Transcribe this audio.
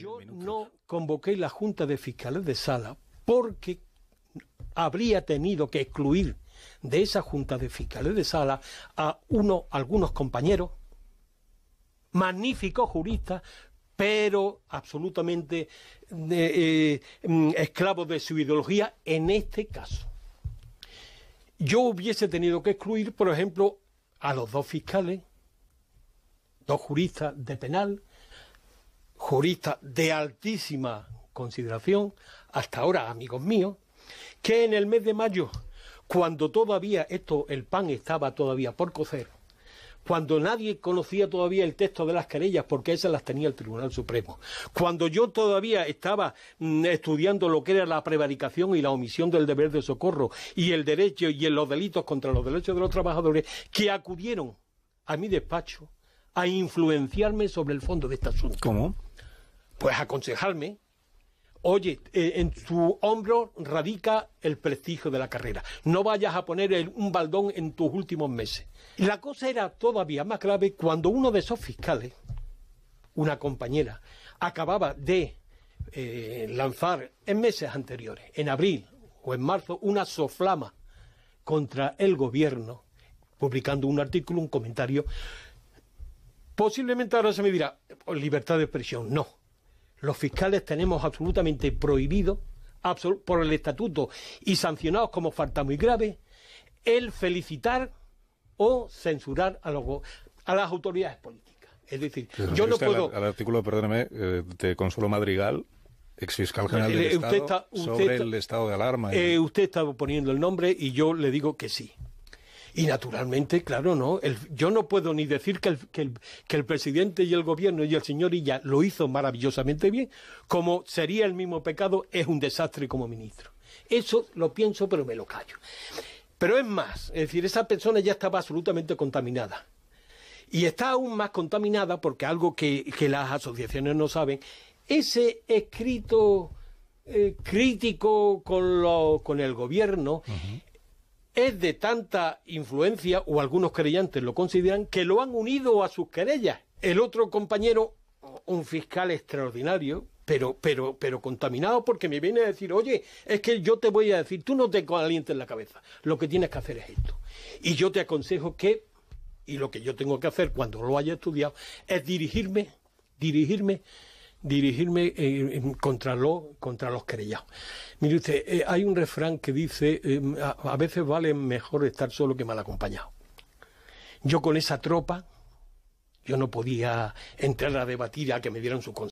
Yo no convoqué la Junta de Fiscales de Sala porque habría tenido que excluir de esa Junta de Fiscales de Sala a algunos compañeros, magníficos juristas, pero absolutamente eh, eh, esclavos de su ideología en este caso. Yo hubiese tenido que excluir, por ejemplo, a los dos fiscales, dos juristas de penal, jurista de altísima consideración, hasta ahora amigos míos, que en el mes de mayo, cuando todavía esto, el pan estaba todavía por cocer, cuando nadie conocía todavía el texto de las querellas, porque esas las tenía el Tribunal Supremo, cuando yo todavía estaba mm, estudiando lo que era la prevaricación y la omisión del deber de socorro y el derecho y los delitos contra los derechos de los trabajadores, que acudieron a mi despacho a influenciarme sobre el fondo de este asunto. ¿Cómo? pues aconsejarme, oye, eh, en tu hombro radica el prestigio de la carrera. No vayas a poner un baldón en tus últimos meses. La cosa era todavía más grave cuando uno de esos fiscales, una compañera, acababa de eh, lanzar en meses anteriores, en abril o en marzo, una soflama contra el gobierno, publicando un artículo, un comentario. Posiblemente ahora se me dirá, libertad de expresión, no los fiscales tenemos absolutamente prohibido por el estatuto y sancionados como falta muy grave el felicitar o censurar a, las autoridades políticas. Es decir, yo no puedo... Al, artículo, perdóneme, eh, de Consuelo Madrigal, fiscal general del Estado, sobre el estado de alarma. Eh, usted está poniendo el nombre y yo le digo que sí. Y naturalmente, claro, no. yo no puedo ni decir que el, presidente y el gobierno y el señor ya lo hizo maravillosamente bien, como sería el mismo pecado, es un desastre como ministro. Eso lo pienso, pero me lo callo. Pero es más, es decir, esa persona ya estaba absolutamente contaminada. Y está aún más contaminada porque algo que, las asociaciones no saben, ese escrito eh, crítico con, lo, con el gobierno, es de tanta influencia, o algunos creyentes lo consideran, que lo han unido a sus querellas. El otro compañero, un fiscal extraordinario, pero, pero, pero contaminado porque me viene a decir, oye, es que yo te voy a decir, tú no te calientes la cabeza, lo que tienes que hacer es esto. Y yo te aconsejo que, y lo que yo tengo que hacer cuando lo haya estudiado, es dirigirme, dirigirme dirigirme contra, contra los querellados. Mire usted, eh, hay un refrán que dice, em, a, veces vale mejor estar solo que mal acompañado. Yo con esa tropa, yo no podía entrar a debatir a que me dieran su